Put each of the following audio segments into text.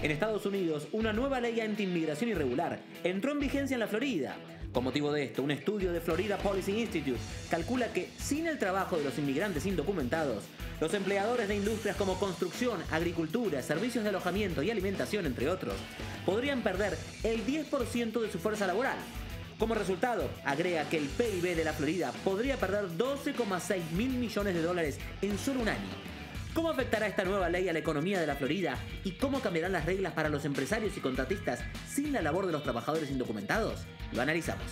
En Estados Unidos, una nueva ley anti-inmigración irregular entró en vigencia en la Florida. Con motivo de esto, un estudio de Florida Policy Institute calcula que sin el trabajo de los inmigrantes indocumentados, los empleadores de industrias como construcción, agricultura, servicios de alojamiento y alimentación, entre otros, podrían perder el 10% de su fuerza laboral. Como resultado, agrega que el PIB de la Florida podría perder 12,6 mil millones de dólares en solo un año ¿Cómo afectará esta nueva ley a la economía de la Florida? ¿Y cómo cambiarán las reglas para los empresarios y contratistas sin la labor de los trabajadores indocumentados? Lo analizamos.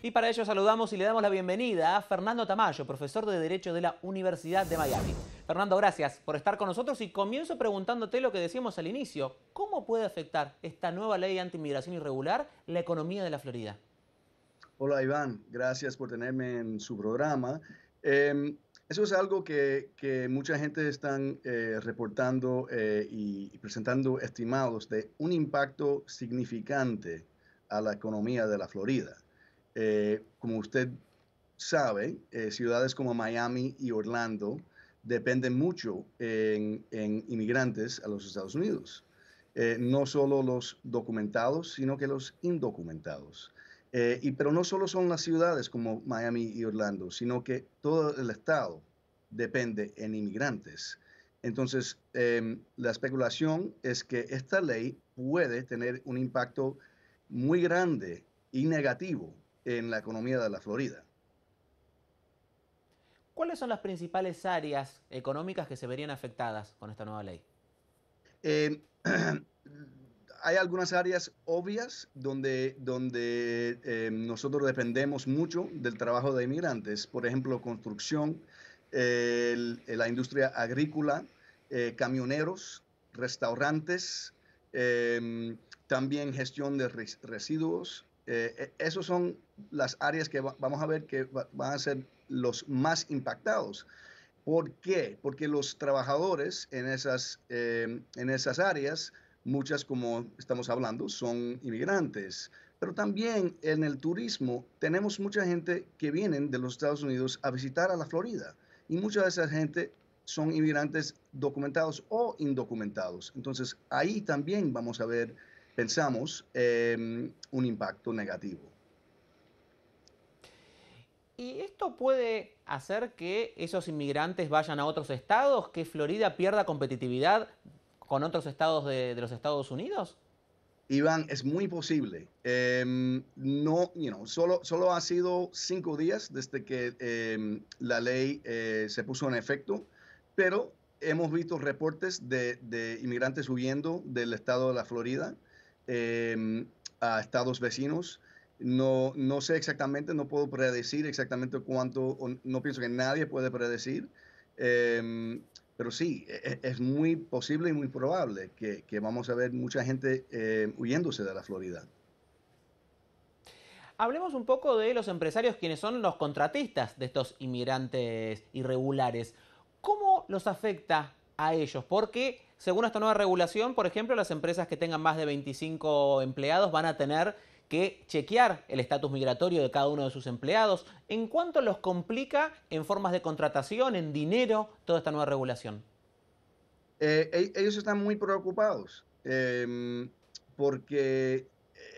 Y para ello saludamos y le damos la bienvenida a Fernando Tamayo, profesor de Derecho de la Universidad de Miami. Fernando, gracias por estar con nosotros y comienzo preguntándote lo que decíamos al inicio. ¿Cómo puede afectar esta nueva ley anti-inmigración irregular la economía de la Florida? Hola Iván, gracias por tenerme en su programa. Em, eso es algo que, mucha gente están eh, reportando eh, y, presentando estimados de un impacto significante a la economía de la Florida. Eh, como usted sabe, ciudades como Miami y Orlando dependen mucho en, en inmigrantes a los Estados Unidos. no solo los documentados, sino que los indocumentados. Eh, y, pero no solo son las ciudades como Miami y Orlando, sino que todo el estado depende en inmigrantes. Entonces, em, la especulación es que esta ley puede tener un impacto muy grande y negativo en la economía de la Florida. ¿Cuáles son las principales áreas económicas que se verían afectadas con esta nueva ley? Em, hay algunas áreas obvias donde, donde eh, nosotros dependemos mucho del trabajo de inmigrantes, por ejemplo, construcción, la industria agrícola, eh, camioneros, restaurantes, em, también gestión de residuos. Eh, e, esas son las áreas que vamos a ver que van a ser los más impactados. ¿Por qué? Porque los trabajadores en esas, em, en esas áreas Muchas, como estamos hablando, son inmigrantes. Pero también en el turismo tenemos mucha gente que vienen de los Estados Unidos a visitar a la Florida. Y mucha de esa gente son inmigrantes documentados o indocumentados. Entonces ahí también vamos a ver, pensamos, em, un impacto negativo. ¿Y esto puede hacer que esos inmigrantes vayan a otros estados, que Florida pierda competitividad con otros estados de, los Estados Unidos? Iván, es muy posible. Em, no, you solo, solo ha sido cinco días desde que em, la ley eh, se puso en efecto, pero hemos visto reportes de, inmigrantes huyendo del estado de la Florida em, a estados vecinos. No, no sé exactamente, no puedo predecir exactamente cuánto, no pienso que nadie puede predecir pero sí, e-, e-, es, muy posible y muy probable que, vamos a ver mucha gente eh, huyéndose de la Florida. Hablemos un poco de los empresarios quienes son los contratistas de estos inmigrantes irregulares. ¿Cómo los afecta a ellos? Porque según esta nueva regulación, por ejemplo, las empresas que tengan más de 25 empleados van a tener que chequear el estatus migratorio de cada uno de sus empleados. ¿En cuánto los complica en formas de contratación, en dinero, toda esta nueva regulación? Eh, e-, ellos están muy preocupados em, porque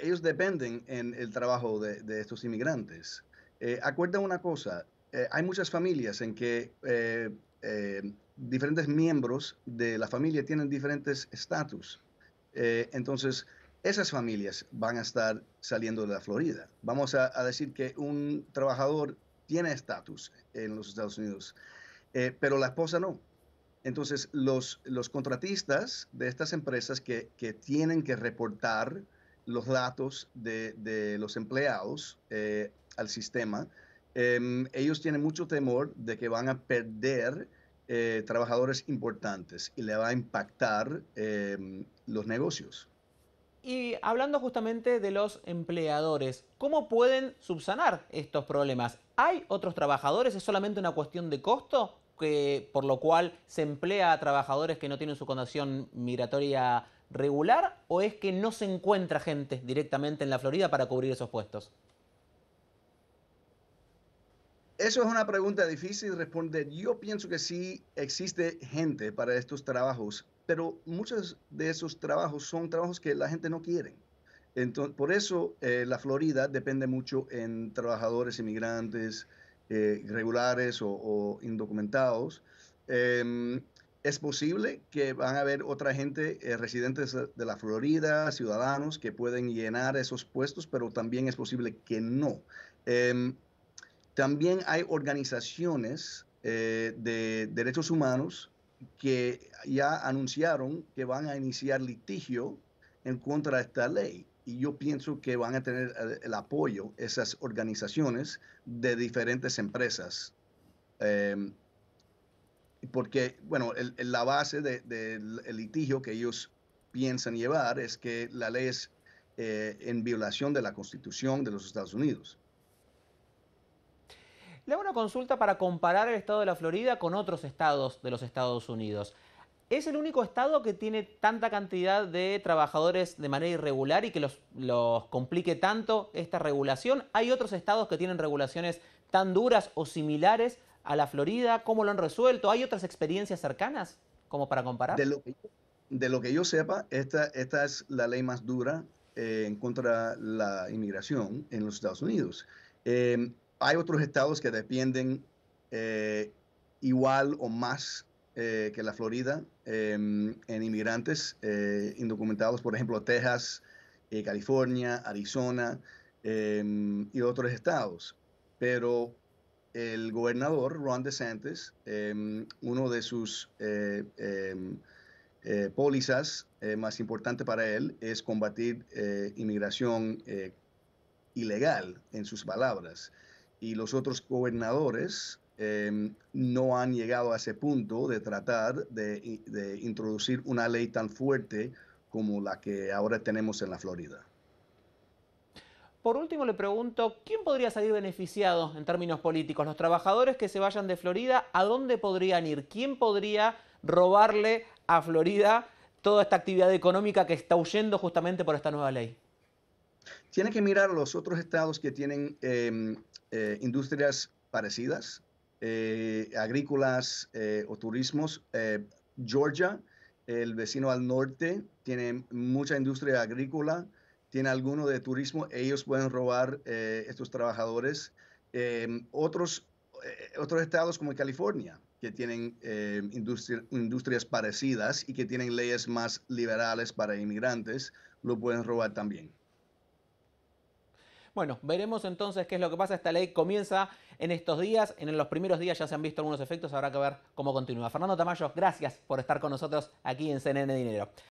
ellos dependen en el trabajo de, estos inmigrantes. Eh, acuerda una cosa, eh, hay muchas familias en que eh, diferentes miembros de la familia tienen diferentes estatus. entonces, esas familias van a estar saliendo de la Florida. Vamos a, decir que un trabajador tiene estatus en los Estados Unidos, eh, pero la esposa no. Entonces, los, contratistas de estas empresas que, tienen que reportar los datos de, los empleados eh, al sistema, em, ellos tienen mucho temor de que van a perder eh, trabajadores importantes y le va a impactar em, los negocios. Y hablando justamente de los empleadores, ¿cómo pueden subsanar estos problemas? ¿Hay otros trabajadores? ¿Es solamente una cuestión de costo? Que, por lo cual se emplea a trabajadores que no tienen su condición migratoria regular o es que no se encuentra gente directamente en la Florida para cubrir esos puestos? Eso es una pregunta difícil de responder. Yo pienso que sí existe gente para estos trabajos, pero muchos de esos trabajos son trabajos que la gente no quiere. Entonces, por eso eh, la Florida depende mucho en trabajadores inmigrantes eh, regulares o, indocumentados. Em, es posible que van a haber otra gente, eh, residentes de la Florida, ciudadanos, que pueden llenar esos puestos, pero también es posible que no. Em, también hay organizaciones de derechos humanos que ya anunciaron que van a iniciar litigio en contra de esta ley. Y yo pienso que van a tener eh, el, apoyo esas organizaciones de diferentes empresas. Em, porque, bueno, la base del litigio que ellos piensan llevar es que la ley es eh, en violación de la Constitución de los Estados Unidos. Le hago una consulta para comparar el estado de la Florida con otros estados de los Estados Unidos. ¿Es el único estado que tiene tanta cantidad de trabajadores de manera irregular y que los, los, complique tanto esta regulación? ¿Hay otros estados que tienen regulaciones tan duras o similares a la Florida? ¿Cómo lo han resuelto? ¿Hay otras experiencias cercanas como para comparar? De lo que, yo sepa, esta, esta es la ley más dura eh, en contra de la inmigración en los Estados Unidos. Eh, hay otros estados que dependen eh, igual o más eh, que la Florida em, en inmigrantes eh, indocumentados, por ejemplo, Texas, California, Arizona em, y otros estados. Pero el gobernador Ron DeSantis, em, uno de sus pólizas más importantes para él es combatir inmigración ilegal, en sus palabras y los otros gobernadores em, no han llegado a ese punto de tratar de, introducir una ley tan fuerte como la que ahora tenemos en la Florida. Por último, le pregunto, ¿quién podría salir beneficiado en términos políticos? ¿Los trabajadores que se vayan de Florida, a dónde podrían ir? ¿Quién podría robarle a Florida toda esta actividad económica que está huyendo justamente por esta nueva ley? Tiene que mirar los otros estados que tienen em, eh, industrias parecidas, eh, agrícolas eh, o turismos. Georgia, el vecino al norte, tiene mucha industria agrícola, tiene alguno de turismo, ellos pueden robar estos trabajadores. Em, otros, otros estados como California, que tienen industrias parecidas y que tienen leyes más liberales para inmigrantes, lo pueden robar también. Bueno, veremos entonces qué es lo que pasa. Esta ley comienza en estos días. En los primeros días ya se han visto algunos efectos. Habrá que ver cómo continúa. Fernando Tamayo, gracias por estar con nosotros aquí en CNN Dinero.